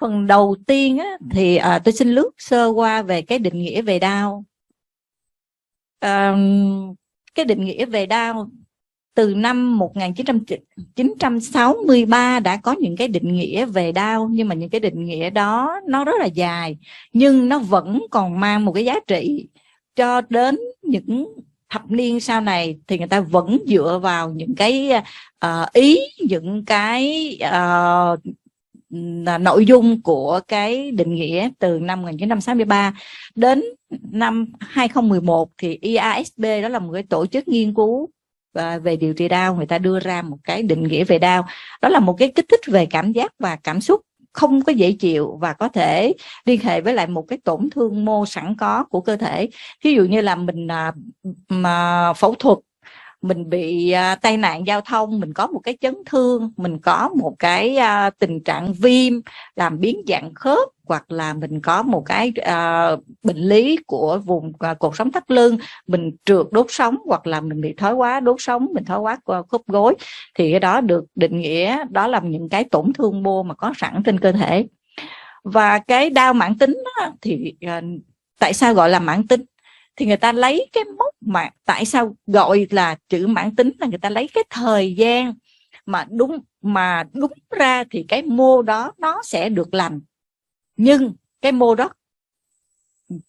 phần đầu tiên á, thì à, tôi xin lướt sơ qua về cái định nghĩa về đau à, cái định nghĩa về đau từ năm 1963 đã có những cái định nghĩa về đau nhưng mà những cái định nghĩa đó nó rất là dài nhưng nó vẫn còn mang một cái giá trị cho đến những thập niên sau này thì người ta vẫn dựa vào những cái uh, ý những cái uh, À, nội dung của cái định nghĩa từ năm 1963 đến năm 2011 thì IASB e đó là một cái tổ chức nghiên cứu à, về điều trị đau người ta đưa ra một cái định nghĩa về đau đó là một cái kích thích về cảm giác và cảm xúc không có dễ chịu và có thể liên hệ với lại một cái tổn thương mô sẵn có của cơ thể ví dụ như là mình à, mà phẫu thuật mình bị à, tai nạn giao thông mình có một cái chấn thương mình có một cái à, tình trạng viêm làm biến dạng khớp hoặc là mình có một cái uh, bệnh lý của vùng uh, cột sống thắt lưng mình trượt đốt sống hoặc là mình bị thói quá đốt sống mình thói quá khớp gối thì cái đó được định nghĩa đó là những cái tổn thương mô mà có sẵn trên cơ thể và cái đau mãn tính đó, thì uh, tại sao gọi là mãn tính thì người ta lấy cái mốc mà tại sao gọi là chữ mãn tính là người ta lấy cái thời gian mà đúng mà đúng ra thì cái mô đó nó sẽ được lành nhưng cái mô đó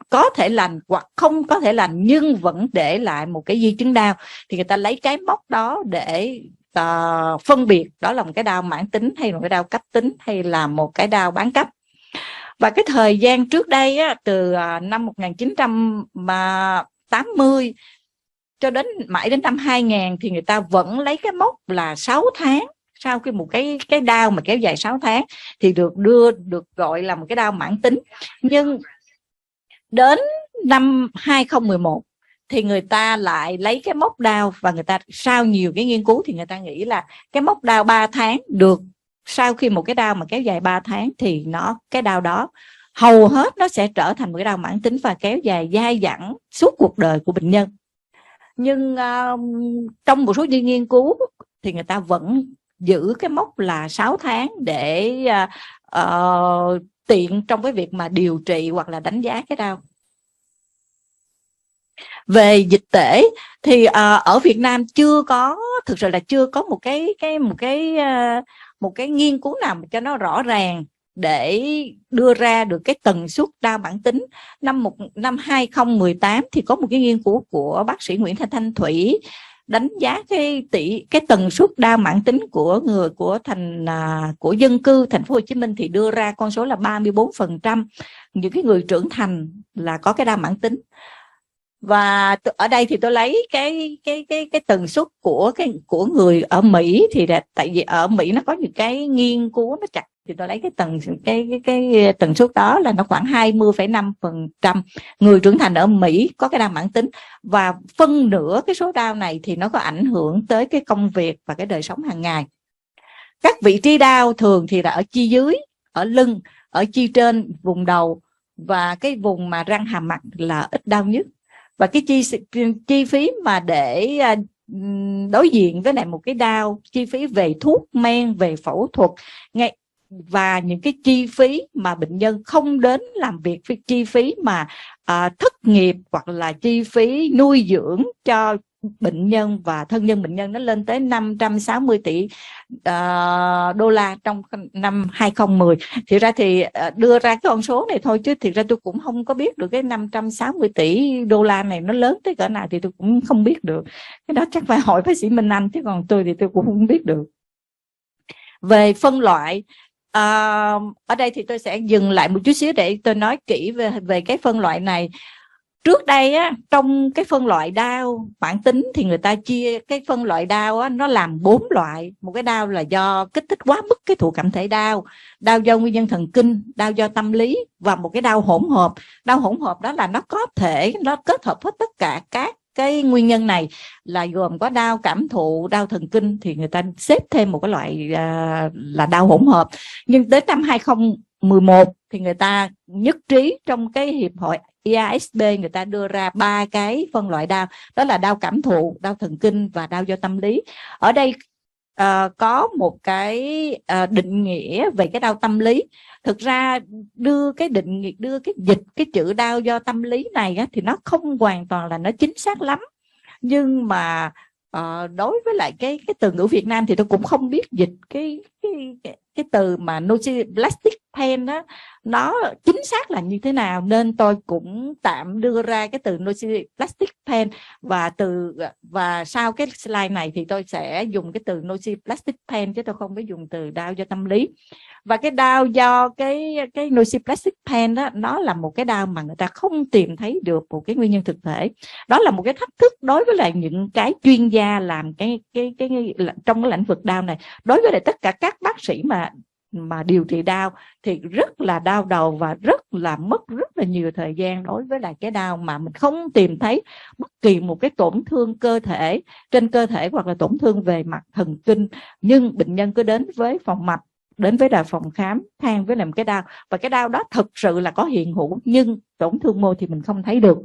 có thể lành hoặc không có thể lành nhưng vẫn để lại một cái di chứng đau thì người ta lấy cái mốc đó để uh, phân biệt đó là một cái đau mãn tính hay một cái đau cấp tính hay là một cái đau bán cấp và cái thời gian trước đây á, từ à, năm 1980 cho đến mãi đến năm 2000 thì người ta vẫn lấy cái mốc là 6 tháng sau khi một cái cái đau mà kéo dài 6 tháng thì được đưa được gọi là một cái đau mãn tính nhưng đến năm 2011 thì người ta lại lấy cái mốc đau và người ta sau nhiều cái nghiên cứu thì người ta nghĩ là cái mốc đau 3 tháng được sau khi một cái đau mà kéo dài 3 tháng thì nó cái đau đó hầu hết nó sẽ trở thành một cái đau mãn tính và kéo dài dai dẳng suốt cuộc đời của bệnh nhân nhưng uh, trong một số những nghiên cứu thì người ta vẫn giữ cái mốc là 6 tháng để uh, tiện trong cái việc mà điều trị hoặc là đánh giá cái đau về dịch tễ thì uh, ở Việt Nam chưa có thực sự là chưa có một cái cái một cái uh, một cái nghiên cứu nào mà cho nó rõ ràng để đưa ra được cái tần suất đa bản tính năm một năm 2018 thì có một cái nghiên cứu của bác sĩ Nguyễn Thanh Thanh Thủy đánh giá cái tỷ cái tần suất đa mãn tính của người của thành à, của dân cư thành phố Hồ Chí Minh thì đưa ra con số là 34% những cái người trưởng thành là có cái đa mãn tính và ở đây thì tôi lấy cái cái cái cái tần suất của cái của người ở Mỹ thì là tại vì ở Mỹ nó có những cái nghiên cứu nó chặt thì tôi lấy cái tần cái cái cái tần suất đó là nó khoảng 20,5 phần trăm người trưởng thành ở Mỹ có cái đau mãn tính và phân nửa cái số đau này thì nó có ảnh hưởng tới cái công việc và cái đời sống hàng ngày các vị trí đau thường thì là ở chi dưới ở lưng ở chi trên vùng đầu và cái vùng mà răng hàm mặt là ít đau nhất và cái chi chi phí mà để à, đối diện với lại một cái đau chi phí về thuốc men về phẫu thuật ngay và những cái chi phí mà bệnh nhân không đến làm việc chi phí mà à, thất nghiệp hoặc là chi phí nuôi dưỡng cho bệnh nhân và thân nhân bệnh nhân nó lên tới 560 tỷ uh, đô la trong năm 2010 thì ra thì uh, đưa ra cái con số này thôi chứ thiệt ra tôi cũng không có biết được cái 560 tỷ đô la này nó lớn tới cỡ nào thì tôi cũng không biết được cái đó chắc phải hỏi bác sĩ Minh Anh chứ còn tôi thì tôi cũng không biết được về phân loại uh, ở đây thì tôi sẽ dừng lại một chút xíu để tôi nói kỹ về về cái phân loại này trước đây á, trong cái phân loại đau bản tính thì người ta chia cái phân loại đau á, nó làm bốn loại một cái đau là do kích thích quá mức cái thụ cảm thể đau đau do nguyên nhân thần kinh đau do tâm lý và một cái đau hỗn hợp đau hỗn hợp đó là nó có thể nó kết hợp hết tất cả các cái nguyên nhân này là gồm có đau cảm thụ đau thần kinh thì người ta xếp thêm một cái loại à, là đau hỗn hợp nhưng đến năm 2000 11 thì người ta nhất trí trong cái hiệp hội IASB e người ta đưa ra ba cái phân loại đau đó là đau cảm thụ, đau thần kinh và đau do tâm lý. Ở đây uh, có một cái uh, định nghĩa về cái đau tâm lý. Thực ra đưa cái định nghĩa đưa cái dịch cái chữ đau do tâm lý này á, thì nó không hoàn toàn là nó chính xác lắm. Nhưng mà uh, đối với lại cái cái từ ngữ Việt Nam thì tôi cũng không biết dịch cái cái cái, từ mà Nochi Plastic Pen đó nó chính xác là như thế nào nên tôi cũng tạm đưa ra cái từ Nochi Plastic Pen và từ và sau cái slide này thì tôi sẽ dùng cái từ Nochi Plastic Pen chứ tôi không có dùng từ đau do tâm lý và cái đau do cái cái Nochi Plastic Pen đó nó là một cái đau mà người ta không tìm thấy được một cái nguyên nhân thực thể đó là một cái thách thức đối với lại những cái chuyên gia làm cái cái cái, cái trong cái lĩnh vực đau này đối với lại tất cả các các bác sĩ mà mà điều trị đau thì rất là đau đầu và rất là mất rất là nhiều thời gian đối với lại cái đau mà mình không tìm thấy bất kỳ một cái tổn thương cơ thể trên cơ thể hoặc là tổn thương về mặt thần kinh nhưng bệnh nhân cứ đến với phòng mạch đến với là phòng khám than với làm cái đau và cái đau đó thực sự là có hiện hữu nhưng tổn thương mô thì mình không thấy được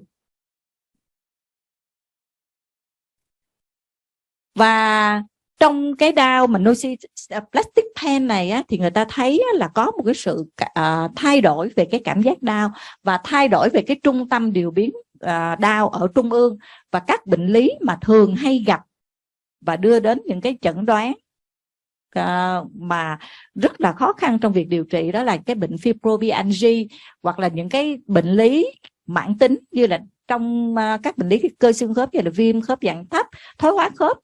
và trong cái DAO mà Noisy à, Plastic Pen này á, thì người ta thấy là có một cái sự à, thay đổi về cái cảm giác đau và thay đổi về cái trung tâm điều biến à, đau ở trung ương và các bệnh lý mà thường hay gặp và đưa đến những cái chẩn đoán mà rất là khó khăn trong việc điều trị đó là cái bệnh fibrovialgia hoặc là những cái bệnh lý mãn tính như là trong các bệnh lý cơ xương khớp như là viêm khớp dạng thấp, thoái hóa khớp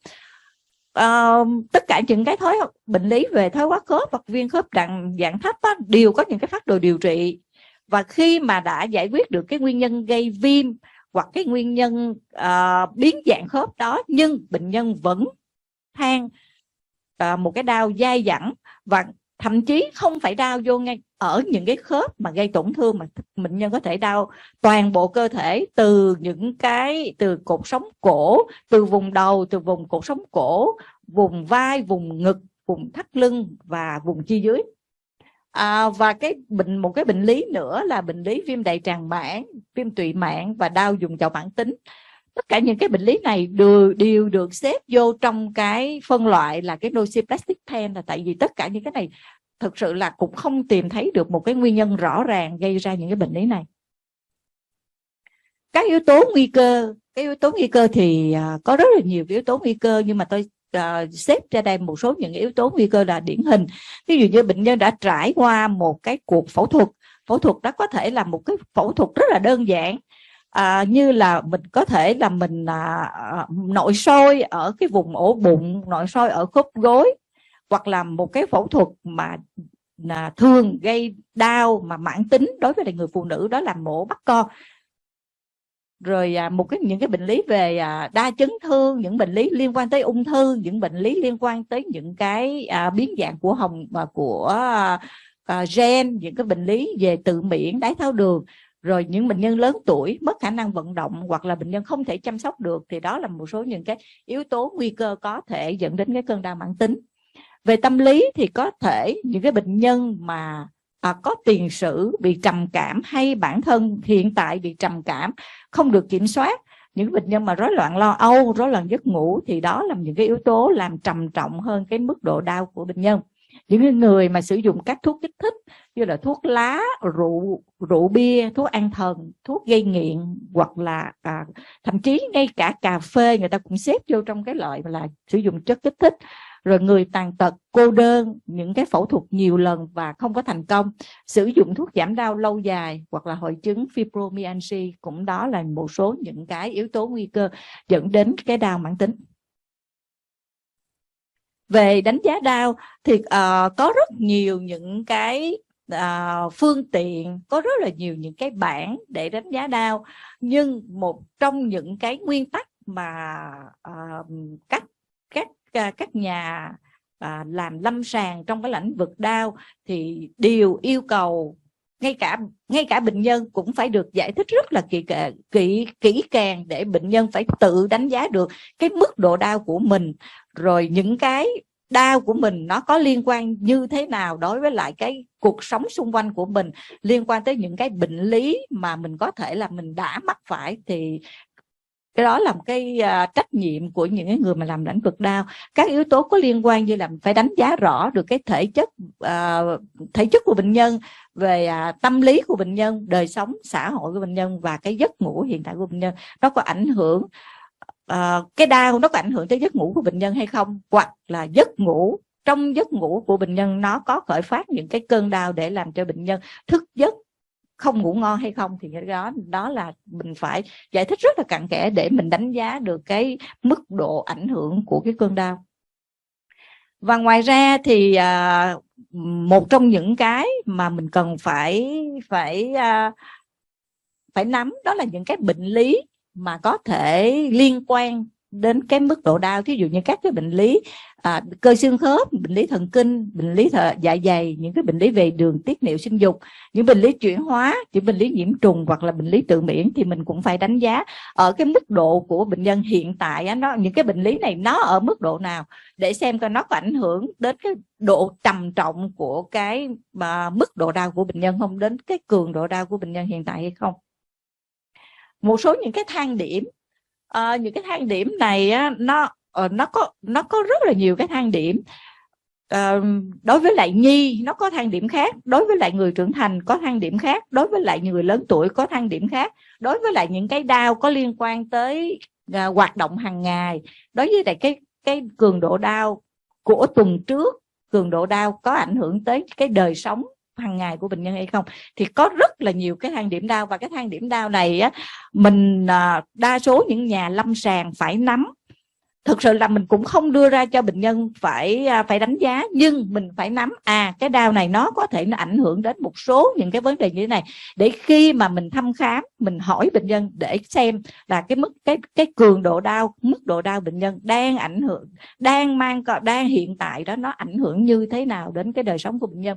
uh, tất cả những cái thói bệnh lý về thói quá khớp hoặc viêm khớp đặng dạng thấp đó đều có những cái phát đồ điều trị và khi mà đã giải quyết được cái nguyên nhân gây viêm hoặc cái nguyên nhân uh, biến dạng khớp đó nhưng bệnh nhân vẫn than uh, một cái đau dai dẳng và thậm chí không phải đau vô ngay ở những cái khớp mà gây tổn thương mà bệnh nhân có thể đau toàn bộ cơ thể từ những cái từ cột sống cổ từ vùng đầu từ vùng cột sống cổ vùng vai vùng ngực vùng thắt lưng và vùng chi dưới à, và cái bệnh một cái bệnh lý nữa là bệnh lý viêm đại tràng mãn viêm tụy mãn và đau dùng chậu mãn tính tất cả những cái bệnh lý này đều, đều được xếp vô trong cái phân loại là cái nociplastic pain là tại vì tất cả những cái này thực sự là cũng không tìm thấy được một cái nguyên nhân rõ ràng gây ra những cái bệnh lý này các yếu tố nguy cơ cái yếu tố nguy cơ thì à, có rất là nhiều yếu tố nguy cơ nhưng mà tôi à, xếp ra đây một số những yếu tố nguy cơ là điển hình ví dụ như bệnh nhân đã trải qua một cái cuộc phẫu thuật phẫu thuật đó có thể là một cái phẫu thuật rất là đơn giản à, như là mình có thể là mình à, à nội soi ở cái vùng ổ bụng nội soi ở khớp gối hoặc là một cái phẫu thuật mà là thường gây đau mà mãn tính đối với người phụ nữ đó là mổ bắt con rồi à, một cái những cái bệnh lý về à, đa chấn thương những bệnh lý liên quan tới ung thư những bệnh lý liên quan tới những cái à, biến dạng của hồng và của à, gen những cái bệnh lý về tự miễn đái tháo đường rồi những bệnh nhân lớn tuổi mất khả năng vận động hoặc là bệnh nhân không thể chăm sóc được thì đó là một số những cái yếu tố nguy cơ có thể dẫn đến cái cơn đau mãn tính về tâm lý thì có thể những cái bệnh nhân mà à, có tiền sử bị trầm cảm hay bản thân hiện tại bị trầm cảm không được kiểm soát những bệnh nhân mà rối loạn lo âu rối loạn giấc ngủ thì đó là những cái yếu tố làm trầm trọng hơn cái mức độ đau của bệnh nhân những người mà sử dụng các thuốc kích thích như là thuốc lá rượu rượu bia thuốc an thần thuốc gây nghiện hoặc là à, thậm chí ngay cả cà phê người ta cũng xếp vô trong cái loại là sử dụng chất kích thích rồi người tàn tật cô đơn những cái phẫu thuật nhiều lần và không có thành công sử dụng thuốc giảm đau lâu dài hoặc là hội chứng fibromyalgia cũng đó là một số những cái yếu tố nguy cơ dẫn đến cái đau mãn tính về đánh giá đau thì uh, có rất nhiều những cái uh, phương tiện có rất là nhiều những cái bảng để đánh giá đau nhưng một trong những cái nguyên tắc mà uh, ờ, các các các nhà à, làm lâm sàng trong cái lĩnh vực đau thì đều yêu cầu ngay cả ngay cả bệnh nhân cũng phải được giải thích rất là kỹ kỹ kỹ càng để bệnh nhân phải tự đánh giá được cái mức độ đau của mình rồi những cái đau của mình nó có liên quan như thế nào đối với lại cái cuộc sống xung quanh của mình liên quan tới những cái bệnh lý mà mình có thể là mình đã mắc phải thì cái đó là một cái uh, trách nhiệm của những người mà làm lĩnh vực đau các yếu tố có liên quan như là phải đánh giá rõ được cái thể chất uh, thể chất của bệnh nhân về uh, tâm lý của bệnh nhân đời sống xã hội của bệnh nhân và cái giấc ngủ hiện tại của bệnh nhân nó có ảnh hưởng uh, cái đau nó có ảnh hưởng tới giấc ngủ của bệnh nhân hay không hoặc là giấc ngủ trong giấc ngủ của bệnh nhân nó có khởi phát những cái cơn đau để làm cho bệnh nhân thức giấc không ngủ ngon hay không thì cái đó đó là mình phải giải thích rất là cặn kẽ để mình đánh giá được cái mức độ ảnh hưởng của cái cơn đau và ngoài ra thì à, một trong những cái mà mình cần phải phải à, phải nắm đó là những cái bệnh lý mà có thể liên quan đến cái mức độ đau ví dụ như các cái bệnh lý à, cơ xương khớp bệnh lý thần kinh bệnh lý thợ, dạ dày những cái bệnh lý về đường tiết niệu sinh dục những bệnh lý chuyển hóa những bệnh lý nhiễm trùng hoặc là bệnh lý tự miễn thì mình cũng phải đánh giá ở cái mức độ của bệnh nhân hiện tại á, nó những cái bệnh lý này nó ở mức độ nào để xem coi nó có ảnh hưởng đến cái độ trầm trọng của cái mà mức độ đau của bệnh nhân không đến cái cường độ đau của bệnh nhân hiện tại hay không một số những cái thang điểm à, những cái thang điểm này á, nó ờ, nó có nó có rất là nhiều cái thang điểm à, đối với lại nhi nó có thang điểm khác đối với lại người trưởng thành có thang điểm khác đối với lại người lớn tuổi có thang điểm khác đối với lại những cái đau có liên quan tới à, hoạt động hàng ngày đối với lại cái cái cường độ đau của tuần trước cường độ đau có ảnh hưởng tới cái đời sống hàng ngày của bệnh nhân hay không thì có rất là nhiều cái thang điểm đau và cái thang điểm đau này á, mình à, đa số những nhà lâm sàng phải nắm thực sự là mình cũng không đưa ra cho bệnh nhân phải à, phải đánh giá nhưng mình phải nắm à cái đau này nó có thể nó ảnh hưởng đến một số những cái vấn đề như thế này để khi mà mình thăm khám mình hỏi bệnh nhân để xem là cái mức cái cái cường độ đau mức độ đau bệnh nhân đang ảnh hưởng đang mang đang hiện tại đó nó ảnh hưởng như thế nào đến cái đời sống của bệnh nhân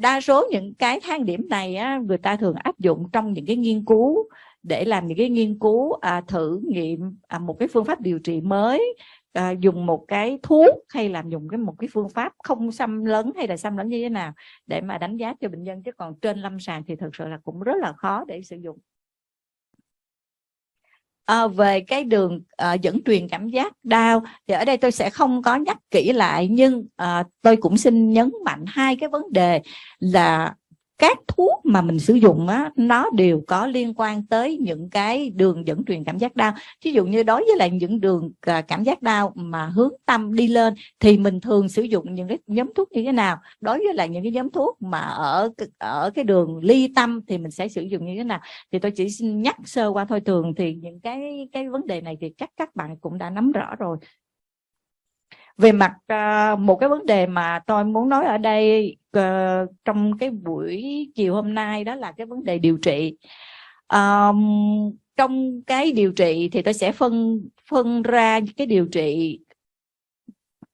đa số những cái thang điểm này á, người ta thường áp dụng trong những cái nghiên cứu để làm những cái nghiên cứu à, thử nghiệm à, một cái phương pháp điều trị mới à, dùng một cái thuốc hay làm dùng cái một cái phương pháp không xâm lấn hay là xâm lấn như thế nào để mà đánh giá cho bệnh nhân chứ còn trên lâm sàng thì thực sự là cũng rất là khó để sử dụng à, về cái đường à, dẫn truyền cảm giác đau thì ở đây tôi sẽ không có nhắc kỹ lại nhưng à, tôi cũng xin nhấn mạnh hai cái vấn đề là các thuốc mà mình sử dụng á, nó đều có liên quan tới những cái đường dẫn truyền cảm giác đau ví dụ như đối với lại những đường à, cảm giác đau mà hướng tâm đi lên thì mình thường sử dụng những cái nhóm thuốc như thế nào đối với lại những cái nhóm thuốc mà ở ở cái đường ly tâm thì mình sẽ sử dụng như thế nào thì tôi chỉ xin nhắc sơ qua thôi thường thì những cái cái vấn đề này thì chắc các bạn cũng đã nắm rõ rồi về mặt uh, một cái vấn đề mà tôi muốn nói ở đây uh, trong cái buổi chiều hôm nay đó là cái vấn đề điều trị um, trong cái điều trị thì tôi sẽ phân phân ra cái điều trị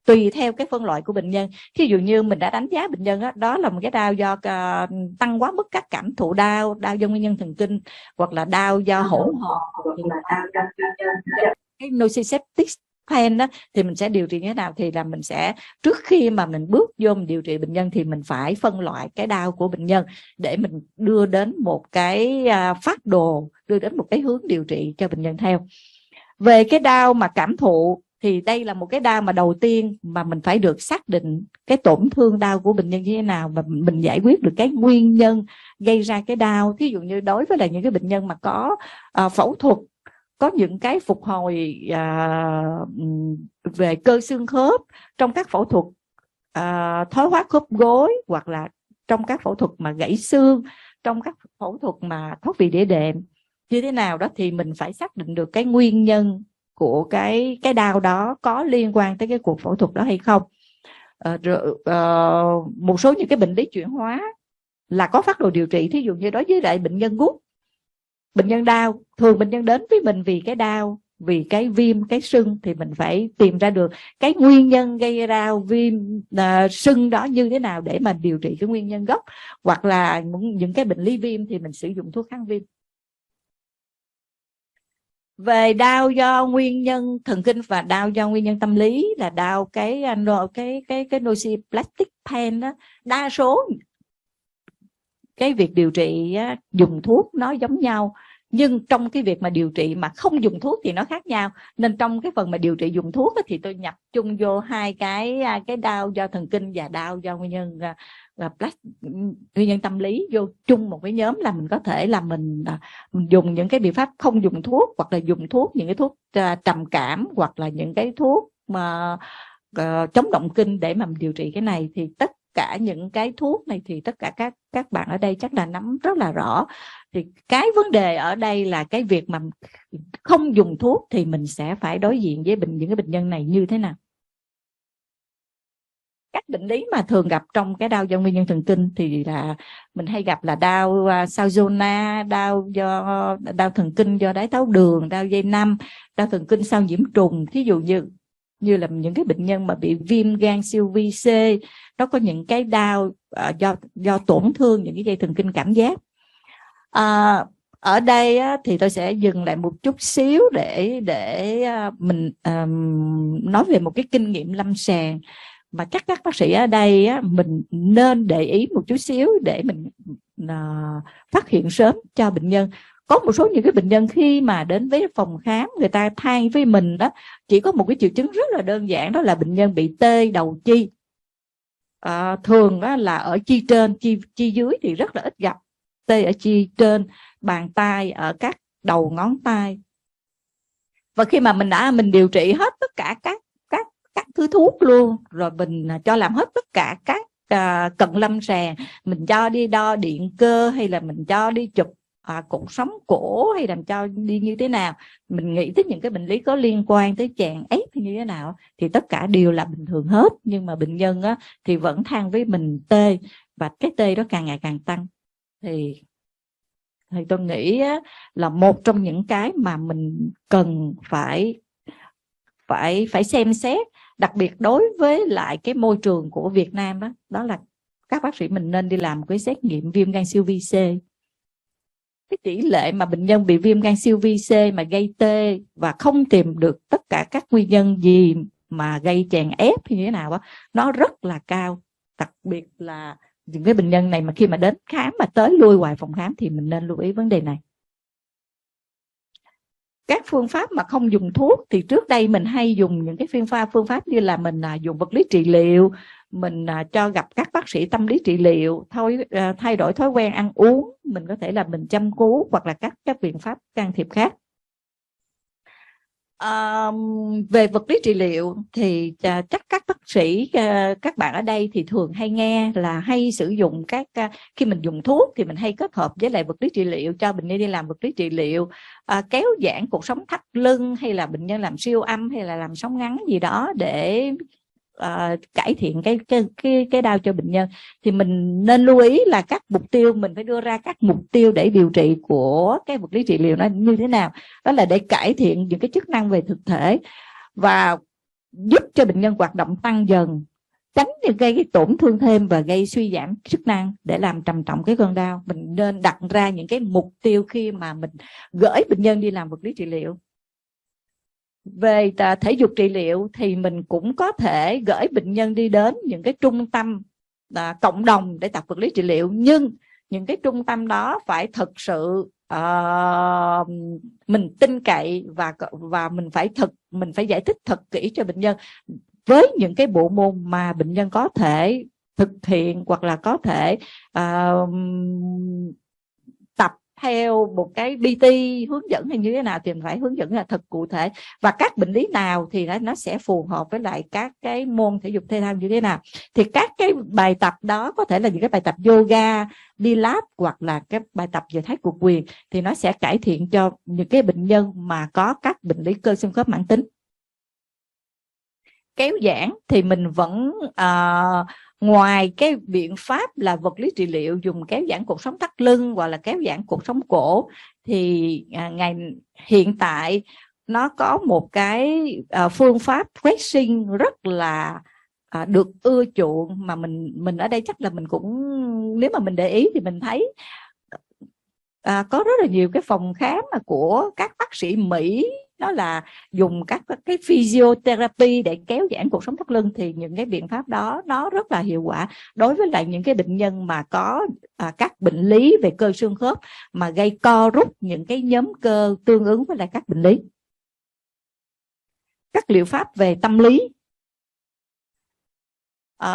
tùy theo cái phân loại của bệnh nhân thí dụ như mình đã đánh giá bệnh nhân đó, đó là một cái đau do uh, tăng quá mức các cảm thụ đau đau do nguyên nhân thần kinh hoặc là đau do hỗn hợp cái nociceptic fan đó thì mình sẽ điều trị như thế nào thì là mình sẽ trước khi mà mình bước vô mình điều trị bệnh nhân thì mình phải phân loại cái đau của bệnh nhân để mình đưa đến một cái à, phát đồ đưa đến một cái hướng điều trị cho bệnh nhân theo về cái đau mà cảm thụ thì đây là một cái đau mà đầu tiên mà mình phải được xác định cái tổn thương đau của bệnh nhân như thế nào và mình giải quyết được cái nguyên nhân gây ra cái đau ví dụ như đối với là những cái bệnh nhân mà có uh, phẫu thuật có những cái phục hồi à, về cơ xương khớp trong các phẫu thuật à, thoái hóa khớp gối hoặc là trong các phẫu thuật mà gãy xương trong các phẫu thuật mà thoát vị đĩa đệm như thế nào đó thì mình phải xác định được cái nguyên nhân của cái cái đau đó có liên quan tới cái cuộc phẫu thuật đó hay không à, rồi, à, một số những cái bệnh lý chuyển hóa là có phát đồ điều trị thí dụ như đối với lại bệnh nhân gút bệnh nhân đau thường bệnh nhân đến với mình vì cái đau vì cái viêm cái sưng thì mình phải tìm ra được cái nguyên nhân gây ra viêm uh, sưng đó như thế nào để mà điều trị cái nguyên nhân gốc hoặc là những, cái bệnh lý viêm thì mình sử dụng thuốc kháng viêm về đau do nguyên nhân thần kinh và đau do nguyên nhân tâm lý là đau cái à, cái cái cái, cái nociplastic pain đó đa số cái việc điều trị dùng thuốc nó giống nhau nhưng trong cái việc mà điều trị mà không dùng thuốc thì nó khác nhau nên trong cái phần mà điều trị dùng thuốc thì tôi nhập chung vô hai cái à, cái đau do thần kinh và đau do nguyên nhân à, là nguyên nhân tâm lý vô chung một cái nhóm là mình có thể là à, mình, dùng những cái biện pháp không dùng thuốc hoặc là dùng thuốc những cái thuốc trầm cảm hoặc là những cái thuốc mà ờ, chống động kinh để mà mình điều trị cái này thì tất cả những cái thuốc này thì tất cả các các bạn ở đây chắc là nắm rất là rõ thì cái vấn đề ở đây là cái việc mà không dùng thuốc thì mình sẽ phải đối diện với bệnh những cái bệnh nhân này như thế nào các bệnh lý mà thường gặp trong cái đau do nguyên nhân thần kinh thì là mình hay gặp là đau à, sao zona đau do đau thần kinh do đái tháo đường đau dây năm đau thần kinh sau nhiễm trùng thí dụ như như là những cái bệnh nhân mà bị viêm gan siêu vi c nó có những cái đau à, do do tổn thương những cái dây thần kinh cảm giác à, ở đây á, thì tôi sẽ dừng lại một chút xíu để để à, mình um, nói về một cái kinh nghiệm lâm sàng mà các các bác sĩ ở đây á, mình nên để ý một chút xíu để mình uh, phát hiện sớm cho bệnh nhân có một số những cái bệnh nhân khi mà đến với phòng khám người ta than với mình đó chỉ có một cái triệu chứng rất là đơn giản đó là bệnh nhân bị tê đầu chi à, thường đó là ở chi trên chi chi dưới thì rất là ít gặp tê ở chi trên bàn tay ở các đầu ngón tay và khi mà mình đã mình điều trị hết tất cả các các các thứ thuốc luôn rồi mình à, cho làm hết tất cả các à, cận lâm sàng mình cho đi đo điện cơ hay là mình cho đi chụp à, cột sống cổ hay làm cho đi như thế nào mình nghĩ tới những cái bệnh lý có liên quan tới chàng ấy hay như thế nào thì tất cả đều là bình thường hết nhưng mà bệnh nhân á, thì vẫn than với mình tê và cái tê đó càng ngày càng tăng thì thì tôi nghĩ là một trong những cái mà mình cần phải phải phải xem xét đặc biệt đối với lại cái môi trường của Việt Nam đó đó là các bác sĩ mình nên đi làm cái xét nghiệm viêm gan siêu vi C cái tỷ lệ mà bệnh nhân bị viêm gan siêu vi C mà gây tê và không tìm được tất cả các nguyên nhân gì mà gây chèn ép như thế nào đó nó rất là cao đặc biệt là những cái bệnh nhân này mà khi mà đến khám mà tới lui hoài phòng khám thì mình nên lưu ý vấn đề này các phương pháp mà không dùng thuốc thì trước đây mình hay dùng những cái phương pháp phương pháp như là mình à, dùng vật lý trị liệu mình à, cho gặp các bác sĩ tâm lý trị liệu thôi à, thay đổi thói quen ăn uống mình có thể là mình chăm cứu hoặc là các các biện pháp can thiệp khác Um, về vật lý trị liệu thì à, chắc các bác sĩ à, các bạn ở đây thì thường hay nghe là hay sử dụng các à, khi mình dùng thuốc thì mình hay kết hợp với lại vật lý trị liệu cho bệnh nhân đi làm vật lý trị liệu uh, kéo giãn cuộc sống thắt lưng hay là bệnh nhân làm siêu âm hay là làm sóng ngắn gì đó để uh, cải thiện cái cái cái cái đau cho bệnh nhân thì mình nên lưu ý là các mục tiêu mình phải đưa ra các mục tiêu để điều trị của cái vật lý trị liệu nó như thế nào đó là để cải thiện những cái chức năng về thực thể và giúp cho bệnh nhân hoạt động tăng dần tránh những gây cái tổn thương thêm và gây suy giảm chức năng để làm trầm trọng cái cơn đau mình nên đặt ra những cái mục tiêu khi mà mình gửi bệnh nhân đi làm vật lý trị liệu về thể dục trị liệu thì mình cũng có thể gửi bệnh nhân đi đến những cái trung tâm à, cộng đồng để tập vật lý trị liệu nhưng những cái trung tâm đó phải thực sự uh, mình tin cậy và và mình phải thực mình phải giải thích thật kỹ cho bệnh nhân với những cái bộ môn mà bệnh nhân có thể thực hiện hoặc là có thể uh, theo một cái PT hướng dẫn hay như thế nào thì mình phải hướng dẫn là thật cụ thể và các bệnh lý nào thì nó, nó sẽ phù hợp với lại các cái môn thể dục thể thao như thế nào thì các cái bài tập đó có thể là những cái bài tập yoga đi lab hoặc là cái bài tập về thái cực quyền thì nó sẽ cải thiện cho những cái bệnh nhân mà có các bệnh lý cơ xương khớp mãn tính kéo giãn thì mình vẫn uh, ngoài cái biện pháp là vật lý trị liệu dùng kéo giãn cuộc sống thắt lưng hoặc là kéo giãn cuộc sống cổ thì à, ngày hiện tại nó có một cái à, phương pháp pressing rất là à, được ưa chuộng mà mình mình ở đây chắc là mình cũng nếu mà mình để ý thì mình thấy à, có rất là nhiều cái phòng khám mà của các bác sĩ Mỹ đó là dùng các cái physiotherapy để kéo giãn cuộc sống thắt lưng thì những cái biện pháp đó nó rất là hiệu quả đối với lại những cái bệnh nhân mà có à, các bệnh lý về cơ xương khớp mà gây co rút những cái nhóm cơ tương ứng với lại các bệnh lý các liệu pháp về tâm lý à,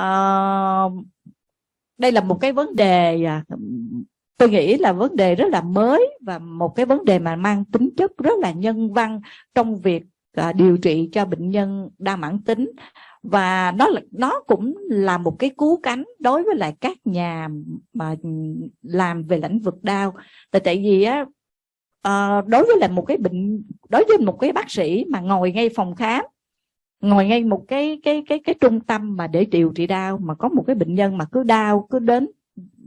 đây là một cái vấn đề à, tôi nghĩ là vấn đề rất là mới và một cái vấn đề mà mang tính chất rất là nhân văn trong việc à, điều trị cho bệnh nhân đa mãn tính và nó là nó cũng là một cái cú cánh đối với lại các nhà mà làm về lĩnh vực đau tại tại vì á à, đối với là một cái bệnh đối với một cái bác sĩ mà ngồi ngay phòng khám ngồi ngay một cái cái cái cái trung tâm mà để điều trị đau mà có một cái bệnh nhân mà cứ đau cứ đến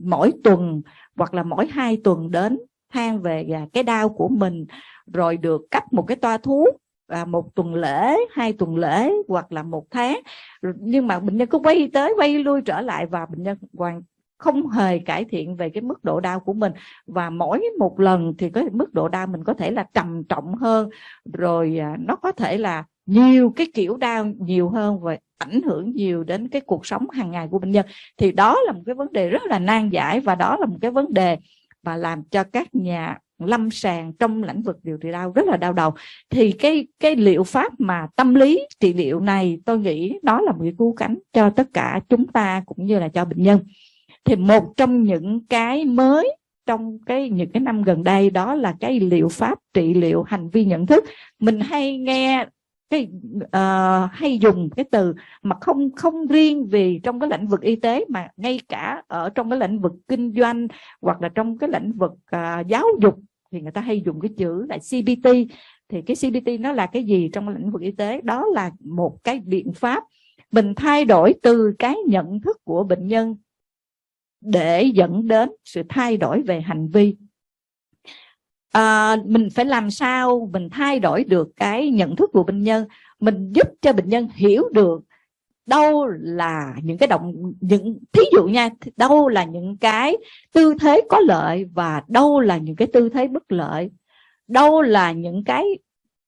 mỗi tuần hoặc là mỗi hai tuần đến than về à, cái đau của mình rồi được cấp một cái toa thuốc và một tuần lễ hai tuần lễ hoặc là một tháng nhưng mà bệnh nhân cứ quay tới quay lui trở lại và bệnh nhân hoàn không hề cải thiện về cái mức độ đau của mình và mỗi một lần thì cái mức độ đau mình có thể là trầm trọng hơn rồi à, nó có thể là nhiều cái kiểu đau nhiều hơn và ảnh hưởng nhiều đến cái cuộc sống hàng ngày của bệnh nhân thì đó là một cái vấn đề rất là nan giải và đó là một cái vấn đề mà làm cho các nhà lâm sàng trong lĩnh vực điều trị đau rất là đau đầu thì cái cái liệu pháp mà tâm lý trị liệu này tôi nghĩ đó là một cái cứu cánh cho tất cả chúng ta cũng như là cho bệnh nhân thì một trong những cái mới trong cái những cái năm gần đây đó là cái liệu pháp trị liệu hành vi nhận thức mình hay nghe cái uh, hay dùng cái từ mà không không riêng vì trong cái lĩnh vực y tế mà ngay cả ở trong cái lĩnh vực kinh doanh hoặc là trong cái lĩnh vực uh, giáo dục thì người ta hay dùng cái chữ là CBT thì cái CBT nó là cái gì trong lĩnh vực y tế đó là một cái biện pháp mình thay đổi từ cái nhận thức của bệnh nhân để dẫn đến sự thay đổi về hành vi à, mình phải làm sao mình thay đổi được cái nhận thức của bệnh nhân mình giúp cho bệnh nhân hiểu được đâu là những cái động những thí dụ nha đâu là những cái tư thế có lợi và đâu là những cái tư thế bất lợi đâu là những cái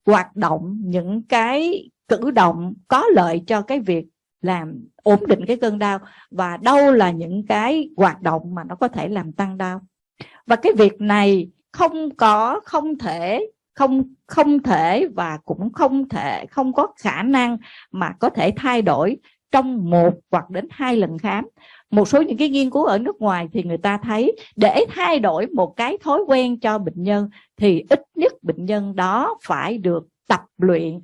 hoạt động những cái cử động có lợi cho cái việc làm ổn định cái cơn đau và đâu là những cái hoạt động mà nó có thể làm tăng đau và cái việc này không có không thể không không thể và cũng không thể không có khả năng mà có thể thay đổi trong một hoặc đến hai lần khám một số những cái nghiên cứu ở nước ngoài thì người ta thấy để thay đổi một cái thói quen cho bệnh nhân thì ít nhất bệnh nhân đó phải được tập luyện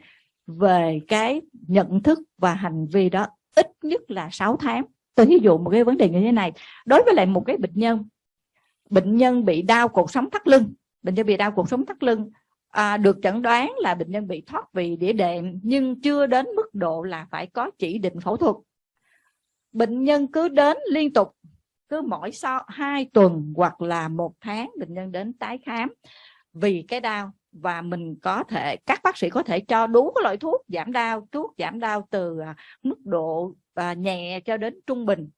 về cái nhận thức và hành vi đó ít nhất là 6 tháng tôi ví dụ một cái vấn đề như thế này đối với lại một cái bệnh nhân bệnh nhân bị đau cột sống thắt lưng bệnh nhân bị đau cột sống thắt lưng à, được chẩn đoán là bệnh nhân bị thoát vị đĩa đệm nhưng chưa đến mức độ là phải có chỉ định phẫu thuật bệnh nhân cứ đến liên tục cứ mỗi sau 2 tuần hoặc là một tháng bệnh nhân đến tái khám vì cái đau và mình có thể các bác sĩ có thể cho đủ các loại thuốc giảm đau thuốc giảm đau từ à, mức độ à, nhẹ cho đến trung bình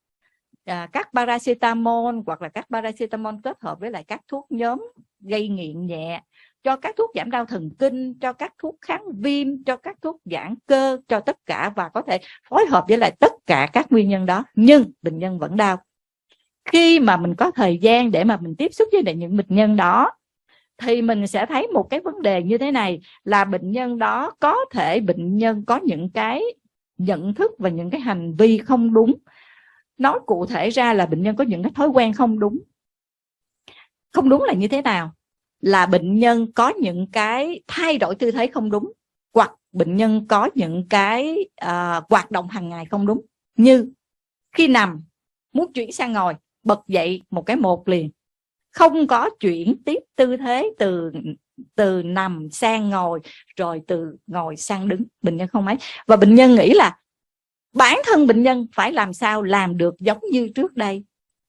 à, các paracetamol hoặc là các paracetamol kết hợp với lại các thuốc nhóm gây nghiện nhẹ cho các thuốc giảm đau thần kinh cho các thuốc kháng viêm cho các thuốc giãn cơ cho tất cả và có thể phối hợp với lại tất cả các nguyên nhân đó nhưng bệnh nhân vẫn đau khi mà mình có thời gian để mà mình tiếp xúc với lại những bệnh nhân đó thì mình sẽ thấy một cái vấn đề như thế này là bệnh nhân đó có thể bệnh nhân có những cái nhận thức và những cái hành vi không đúng nói cụ thể ra là bệnh nhân có những cái thói quen không đúng không đúng là như thế nào là bệnh nhân có những cái thay đổi tư thế không đúng hoặc bệnh nhân có những cái uh, hoạt động hàng ngày không đúng như khi nằm muốn chuyển sang ngồi bật dậy một cái một liền không có chuyển tiếp tư thế từ từ nằm sang ngồi rồi từ ngồi sang đứng bệnh nhân không ấy và bệnh nhân nghĩ là bản thân bệnh nhân phải làm sao làm được giống như trước đây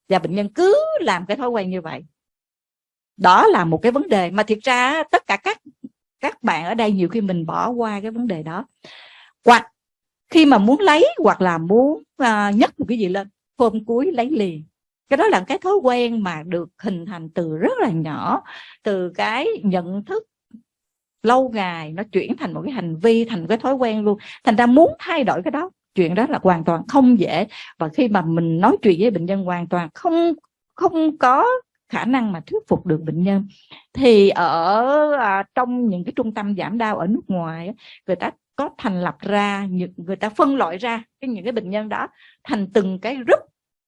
và bệnh nhân cứ làm cái thói quen như vậy đó là một cái vấn đề mà thiệt ra tất cả các các bạn ở đây nhiều khi mình bỏ qua cái vấn đề đó hoặc khi mà muốn lấy hoặc là muốn uh, nhấc một cái gì lên hôm cuối lấy liền cái đó là cái thói quen mà được hình thành từ rất là nhỏ từ cái nhận thức lâu ngày nó chuyển thành một cái hành vi thành một cái thói quen luôn thành ra muốn thay đổi cái đó chuyện đó là hoàn toàn không dễ và khi mà mình nói chuyện với bệnh nhân hoàn toàn không không có khả năng mà thuyết phục được bệnh nhân thì ở à, trong những cái trung tâm giảm đau ở nước ngoài người ta có thành lập ra những người ta phân loại ra cái những cái bệnh nhân đó thành từng cái group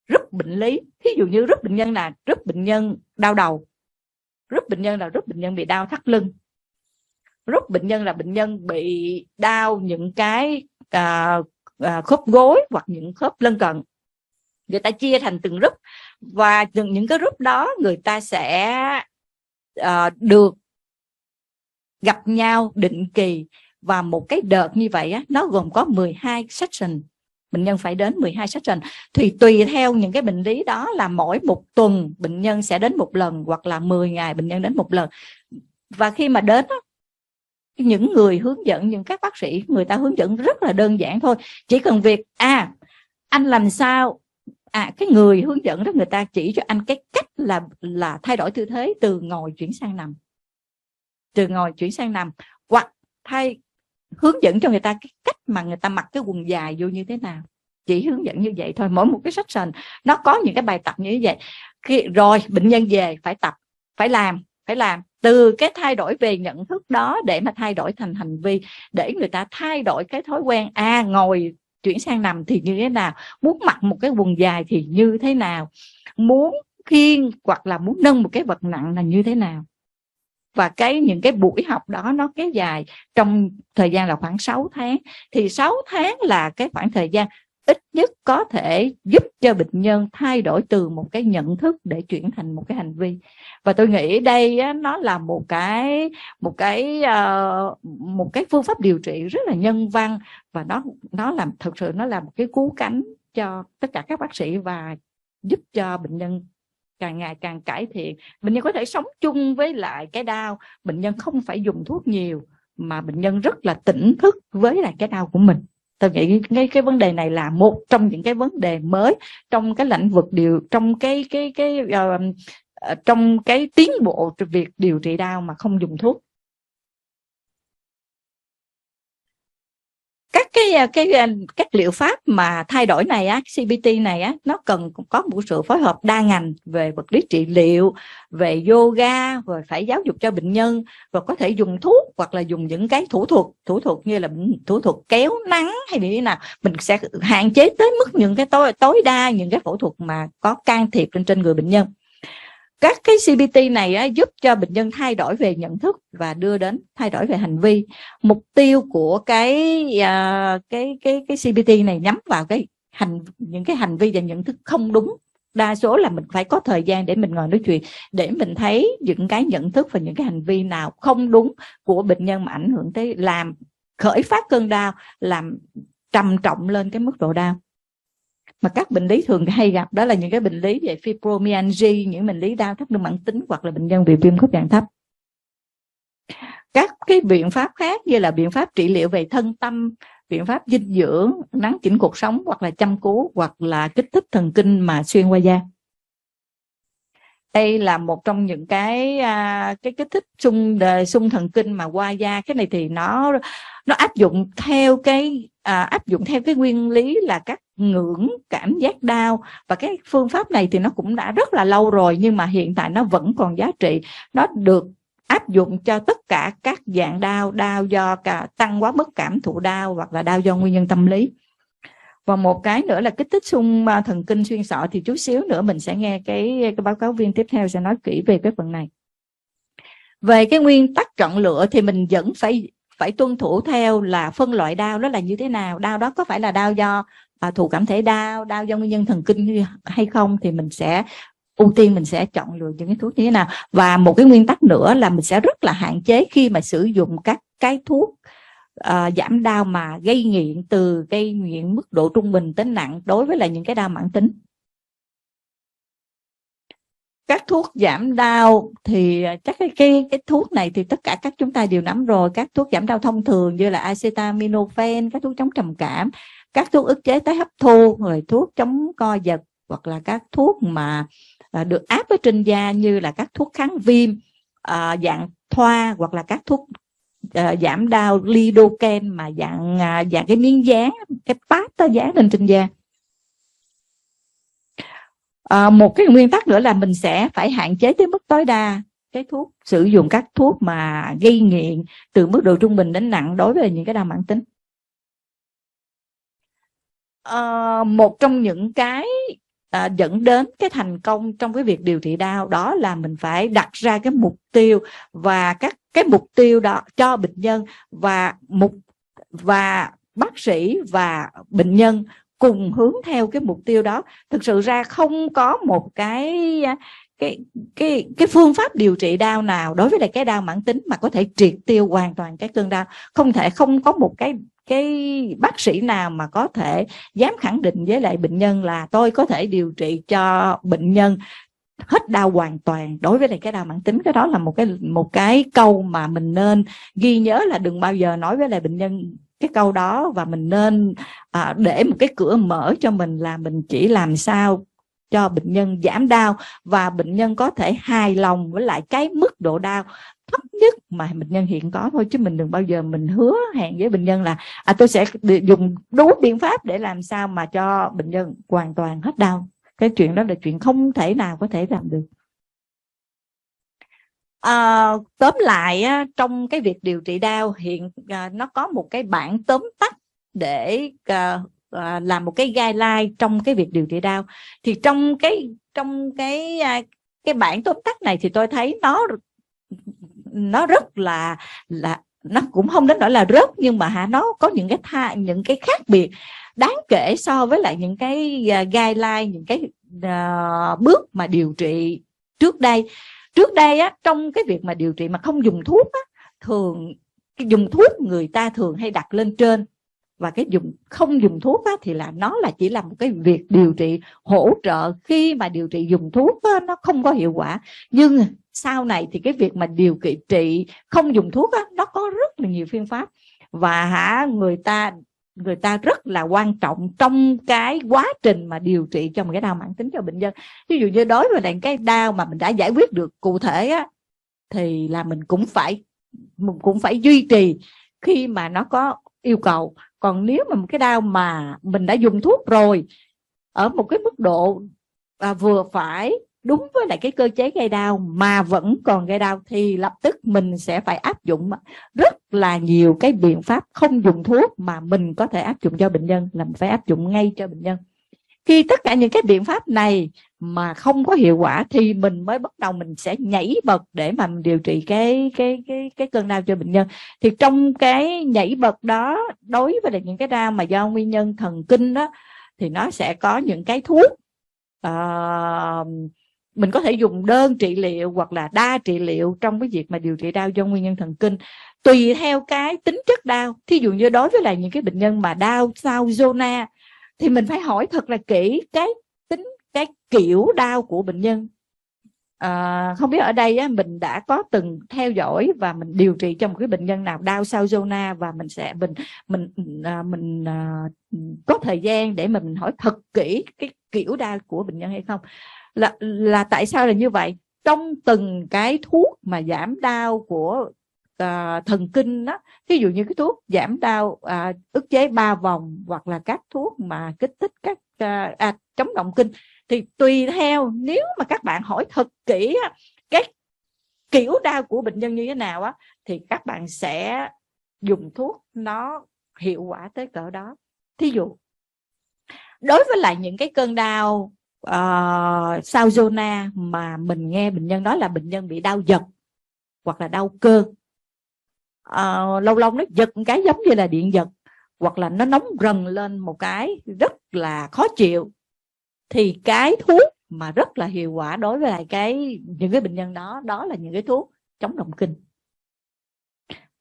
group bệnh lý ví dụ như group bệnh nhân là group bệnh nhân đau đầu group bệnh nhân là group bệnh nhân bị đau thắt lưng group bệnh nhân là bệnh nhân bị đau những cái à, à, khớp gối hoặc những khớp lân cận người ta chia thành từng group và từng những cái group đó người ta sẽ à, được gặp nhau định kỳ và một cái đợt như vậy á, nó gồm có 12 section bệnh nhân phải đến 12 session thì tùy theo những cái bệnh lý đó là mỗi một tuần bệnh nhân sẽ đến một lần hoặc là 10 ngày bệnh nhân đến một lần và khi mà đến những người hướng dẫn những các bác sĩ người ta hướng dẫn rất là đơn giản thôi chỉ cần việc à anh làm sao à cái người hướng dẫn đó người ta chỉ cho anh cái cách là là thay đổi tư thế từ ngồi chuyển sang nằm từ ngồi chuyển sang nằm hoặc thay hướng dẫn cho người ta cái cách mà người ta mặc cái quần dài vô như thế nào chỉ hướng dẫn như vậy thôi mỗi một cái section nó có những cái bài tập như vậy Khi, rồi bệnh nhân về phải tập phải làm phải làm từ cái thay đổi về nhận thức đó để mà thay đổi thành hành vi để người ta thay đổi cái thói quen à ngồi chuyển sang nằm thì như thế nào muốn mặc một cái quần dài thì như thế nào muốn khiêng hoặc là muốn nâng một cái vật nặng là như thế nào và cái những cái buổi học đó nó kéo dài trong thời gian là khoảng 6 tháng thì 6 tháng là cái khoảng thời gian ít nhất có thể giúp cho bệnh nhân thay đổi từ một cái nhận thức để chuyển thành một cái hành vi và tôi nghĩ đây nó là một cái một cái ờ, một cái phương pháp điều trị rất là nhân văn và nó nó làm thực sự nó là một cái cứu cánh cho tất cả các bác sĩ và giúp cho bệnh nhân càng ngày càng cải thiện bệnh nhân có thể sống chung với lại cái đau bệnh nhân không phải dùng thuốc nhiều mà bệnh nhân rất là tỉnh thức với lại cái đau của mình tôi nghĩ cái cái vấn đề này là một trong những cái vấn đề mới trong cái lĩnh vực điều trong cái cái cái uh, trong cái tiến bộ việc điều trị đau mà không dùng thuốc các cái à, cái à, các liệu pháp mà thay đổi này á CBT này á nó cần có một sự phối hợp đa ngành về vật lý trị liệu về yoga rồi phải giáo dục cho bệnh nhân và có thể dùng thuốc hoặc là dùng những cái thủ thuật thủ thuật như là thủ thuật kéo nắng hay như thế nào mình sẽ hạn chế tới mức những cái tối tối đa những cái phẫu thuật mà có can thiệp lên trên người bệnh nhân các cái CBT này á, giúp cho bệnh nhân thay đổi về nhận thức và đưa đến thay đổi về hành vi mục tiêu của cái uh, cái cái cái CBT này nhắm vào cái hành những cái hành vi và nhận thức không đúng đa số là mình phải có thời gian để mình ngồi nói chuyện để mình thấy những cái nhận thức và những cái hành vi nào không đúng của bệnh nhân mà ảnh hưởng tới làm khởi phát cơn đau làm trầm trọng lên cái mức độ đau mà các bệnh lý thường hay gặp đó là những cái bệnh lý về fibromyalgia những bệnh lý đau thắt lưng mãn tính hoặc là bệnh nhân bị viêm khớp dạng thấp các cái biện pháp khác như là biện pháp trị liệu về thân tâm biện pháp dinh dưỡng nắng chỉnh cuộc sống hoặc là chăm cứu hoặc là kích thích thần kinh mà xuyên qua da đây là một trong những cái à, cái kích thích xung xung thần kinh mà qua da cái này thì nó nó áp dụng theo cái à, áp dụng theo cái nguyên lý là các ngưỡng cảm giác đau và cái phương pháp này thì nó cũng đã rất là lâu rồi nhưng mà hiện tại nó vẫn còn giá trị nó được áp dụng cho tất cả các dạng đau đau do cả tăng quá mức cảm thụ đau hoặc là đau do nguyên nhân tâm lý và một cái nữa là kích thích xung à, thần kinh xuyên sọ thì chút xíu nữa mình sẽ nghe cái, cái báo cáo viên tiếp theo sẽ nói kỹ về cái phần này về cái nguyên tắc chọn lựa thì mình vẫn phải phải tuân thủ theo là phân loại đau đó là như thế nào đau đó có phải là đau do à, cảm thấy đau đau do nguyên nhân thần kinh hay không thì mình sẽ ưu tiên mình sẽ chọn lựa những cái thuốc như thế nào và một cái nguyên tắc nữa là mình sẽ rất là hạn chế khi mà sử dụng các cái thuốc uh, giảm đau mà gây nghiện từ gây nghiện mức độ trung bình đến nặng đối với là những cái đau mãn tính các thuốc giảm đau thì ờ, chắc cái cái, cái thuốc này thì tất cả các chúng ta đều nắm rồi các thuốc giảm đau thông thường như là acetaminophen các thuốc chống trầm cảm các thuốc ức chế tái hấp thu rồi thuốc chống co giật hoặc là các thuốc mà à, được áp ở trên da như là các thuốc kháng viêm à, dạng thoa hoặc là các thuốc à, giảm đau lidocaine mà dạng dạng cái miếng dán cái pad đó dán lên trên da à, một cái nguyên tắc nữa là mình sẽ phải hạn chế tới mức tối đa cái thuốc sử dụng các thuốc mà gây nghiện từ mức độ trung bình đến nặng đối với những cái đau mãn tính Ờ, một trong những cái à, dẫn đến cái thành công trong cái việc điều trị đau đó là mình phải đặt ra cái mục tiêu và các cái mục tiêu đó cho bệnh nhân và mục và bác sĩ và bệnh nhân cùng hướng theo cái mục tiêu đó thực sự ra không có một cái à, cái cái cái phương pháp điều trị đau nào đối với lại cái đau mãn tính mà có thể triệt tiêu hoàn toàn cái cơn đau không thể không có một cái cái bác sĩ nào mà có thể dám khẳng định với lại bệnh nhân là tôi có thể điều trị cho bệnh nhân hết đau hoàn toàn đối với lại cái đau mãn tính cái đó là một cái một cái câu mà mình nên ghi nhớ là đừng bao giờ nói với lại bệnh nhân cái câu đó và mình nên à, để một cái cửa mở cho mình là mình chỉ làm sao cho bệnh nhân giảm đau và bệnh nhân có thể hài lòng với lại cái mức độ đau thấp nhất mà bệnh nhân hiện có thôi chứ mình đừng bao giờ mình hứa hẹn với bệnh nhân là à, tôi sẽ dùng đúng biện pháp để làm sao mà cho bệnh nhân hoàn toàn hết đau cái chuyện đó là chuyện không thể nào có thể làm được à, tóm lại trong cái việc điều trị đau hiện à, nó có một cái bản tóm tắt để à, à, làm một cái guideline trong cái việc điều trị đau thì trong cái trong cái cái bản tóm tắt này thì tôi thấy nó nó rất là là nó cũng không đến nỗi là rớt nhưng mà hả nó có những cái tha, những cái khác biệt đáng kể so với lại những cái uh, guideline những cái uh, bước mà điều trị trước đây trước đây á trong cái việc mà điều trị mà không dùng thuốc á thường cái dùng thuốc người ta thường hay đặt lên trên và cái dùng không dùng thuốc á, thì là nó là chỉ là một cái việc điều trị hỗ trợ khi mà điều trị dùng thuốc á, nó không có hiệu quả nhưng sau này thì cái việc mà điều trị trị không dùng thuốc á, nó có rất là nhiều phương pháp và hả người ta người ta rất là quan trọng trong cái quá trình mà điều trị cho một cái đau mãn tính cho bệnh nhân ví dụ như đối với lại cái đau mà mình đã giải quyết được cụ thể á, thì là mình cũng phải mình cũng phải duy trì khi mà nó có yêu cầu còn nếu mà một cái đau mà mình đã dùng thuốc rồi ở một cái mức độ à, vừa phải đúng với lại cái cơ chế gây đau mà vẫn còn gây đau thì lập tức mình sẽ phải áp dụng rất là nhiều cái biện pháp không dùng thuốc mà mình có thể áp dụng cho bệnh nhân là mình phải áp dụng ngay cho bệnh nhân khi tất cả những cái biện pháp này mà không có hiệu quả thì mình mới bắt đầu mình sẽ nhảy bật để mà mình điều trị cái cái cái cái cơn đau cho bệnh nhân thì trong cái nhảy bật đó đối với lại những cái đau mà do nguyên nhân thần kinh đó thì nó sẽ có những cái thuốc uh, mình có thể dùng đơn trị liệu hoặc là đa trị liệu trong cái việc mà điều trị đau do nguyên nhân thần kinh tùy theo cái tính chất đau thí dụ như đối với là những cái bệnh nhân mà đau sau zona thì mình phải hỏi thật là kỹ cái tính cái kiểu đau của bệnh nhân à, không biết ở đây á, mình đã có từng theo dõi và mình điều trị cho một cái bệnh nhân nào đau sau zona và mình sẽ mình mình à, mình à, có thời gian để mà mình hỏi thật kỹ cái kiểu đau của bệnh nhân hay không là là tại sao là như vậy trong từng cái thuốc mà giảm đau của uh, thần kinh đó ví dụ như cái thuốc giảm đau uh, ức chế ba vòng hoặc là các thuốc mà kích thích các uh, à, chống động kinh thì tùy theo nếu mà các bạn hỏi thật kỹ các kiểu đau của bệnh nhân như thế nào á thì các bạn sẽ dùng thuốc nó hiệu quả tới cỡ đó thí dụ đối với lại những cái cơn đau uh, sau zona mà mình nghe bệnh nhân nói là bệnh nhân bị đau giật hoặc là đau cơ uh, lâu lâu nó giật một cái giống như là điện giật hoặc là nó nóng rần lên một cái rất là khó chịu thì cái thuốc mà rất là hiệu quả đối với lại cái những cái bệnh nhân đó đó là những cái thuốc chống động kinh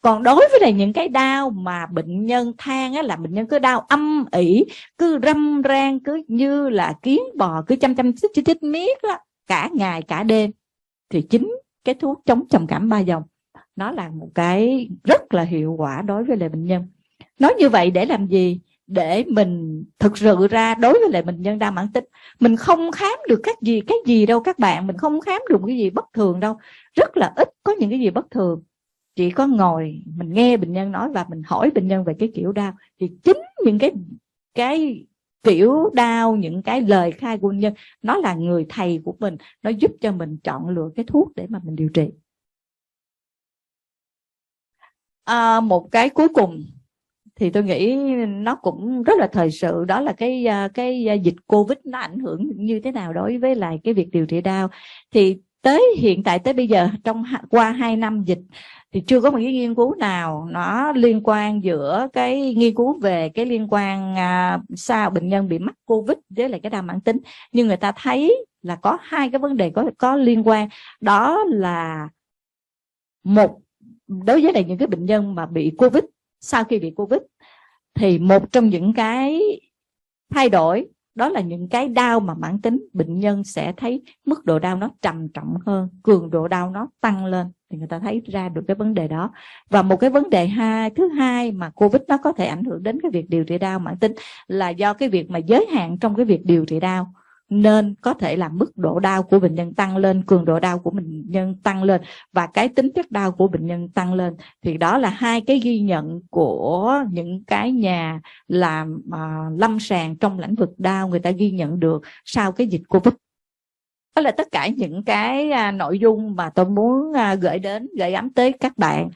còn đối với lại những cái đau mà bệnh nhân than á, là bệnh nhân cứ đau âm ỉ cứ râm ran cứ như là kiến bò cứ chăm chăm chích chích, miết đó, cả ngày cả đêm thì chính cái thuốc chống trầm cảm ba dòng nó là một cái rất là hiệu quả đối với lại bệnh nhân nói như vậy để làm gì để mình thực sự ra đối với lại bệnh nhân đa mãn tính mình không khám được các gì cái gì đâu các bạn mình không khám được cái gì bất thường đâu rất là ít có những cái gì bất thường chỉ có ngồi mình nghe bệnh nhân nói và mình hỏi bệnh nhân về cái kiểu đau thì chính những cái cái kiểu đau những cái lời khai của bệnh nhân nó là người thầy của mình nó giúp cho mình chọn lựa cái thuốc để mà mình điều trị à, một cái cuối cùng thì tôi nghĩ nó cũng rất là thời sự đó là cái à, cái à, dịch covid nó ảnh hưởng như thế nào đối với lại cái việc điều trị đau thì tới hiện tại tới bây giờ trong qua 2 năm dịch thì chưa có một cái nghiên cứu nào nó liên quan giữa cái nghiên cứu về cái liên quan à, sao bệnh nhân bị mắc covid với lại cái đau mãn tính nhưng người ta thấy là có hai cái vấn đề có có liên quan đó là một đối với lại những cái bệnh nhân mà bị covid sau khi bị covid thì một trong những cái thay đổi đó là những cái đau mà mãn tính bệnh nhân sẽ thấy mức độ đau nó trầm trọng hơn cường độ đau nó tăng lên thì người ta thấy ra được cái vấn đề đó và một cái vấn đề hai thứ hai mà covid nó có thể ảnh hưởng đến cái việc điều trị đau mãn tính là do cái việc mà giới hạn trong cái việc điều trị đau nên có thể làm mức độ đau của bệnh nhân tăng lên cường độ đau của bệnh nhân tăng lên và cái tính chất đau của bệnh nhân tăng lên thì đó là hai cái ghi nhận của những cái nhà làm uh, lâm sàng trong lĩnh vực đau người ta ghi nhận được sau cái dịch covid đó là tất cả những cái à, nội dung mà tôi muốn à, gửi đến gửi gắm tới các bạn